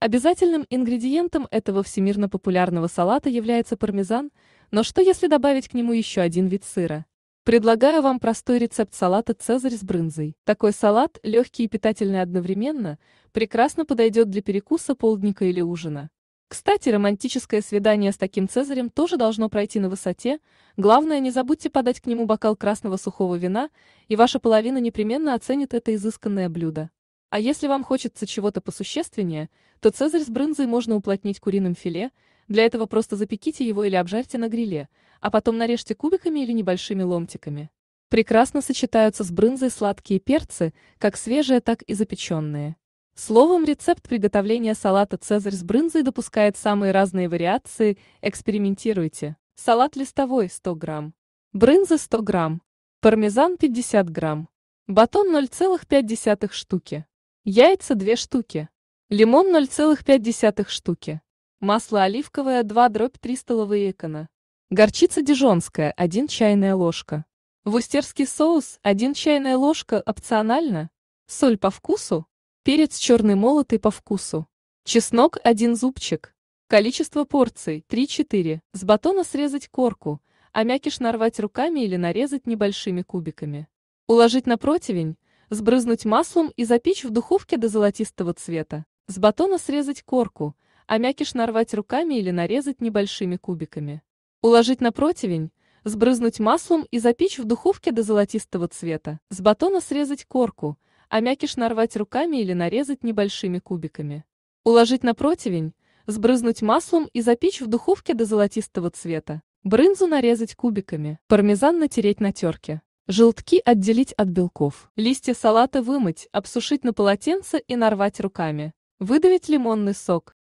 Обязательным ингредиентом этого всемирно популярного салата является пармезан, но что если добавить к нему еще один вид сыра? Предлагаю вам простой рецепт салата «Цезарь с брынзой». Такой салат, легкий и питательный одновременно, прекрасно подойдет для перекуса, полдника или ужина. Кстати, романтическое свидание с таким «Цезарем» тоже должно пройти на высоте, главное, не забудьте подать к нему бокал красного сухого вина, и ваша половина непременно оценит это изысканное блюдо. А если вам хочется чего-то посущественнее, то цезарь с брынзой можно уплотнить куриным филе, для этого просто запеките его или обжарьте на гриле, а потом нарежьте кубиками или небольшими ломтиками. Прекрасно сочетаются с брынзой сладкие перцы, как свежие, так и запеченные. Словом, рецепт приготовления салата «Цезарь с брынзой» допускает самые разные вариации, экспериментируйте. Салат листовой – 100 грамм. Брынза – 100 грамм. Пармезан – 50 грамм. Батон 0,5 штуки. Яйца 2 штуки. Лимон 0,5 штуки. Масло оливковое 2 дробь 3 столовые экона. Горчица дижонская 1 чайная ложка. Вустерский соус 1 чайная ложка опционально. Соль по вкусу. Перец черный молотый по вкусу. Чеснок 1 зубчик. Количество порций 3-4. С батона срезать корку, а мякиш нарвать руками или нарезать небольшими кубиками. Уложить на противень, Сбрызнуть маслом и запечь в духовке до золотистого цвета. С батона срезать корку, а мякиш нарвать руками или нарезать небольшими кубиками. Уложить на противень, сбрызнуть маслом и запечь в духовке до золотистого цвета. С батона срезать корку, а мякиш нарвать руками или нарезать небольшими кубиками. Уложить на противень, сбрызнуть маслом и запечь в духовке до золотистого цвета. Брынзу нарезать кубиками, пармезан натереть на терке. Желтки отделить от белков. Листья салата вымыть, обсушить на полотенце и нарвать руками. Выдавить лимонный сок.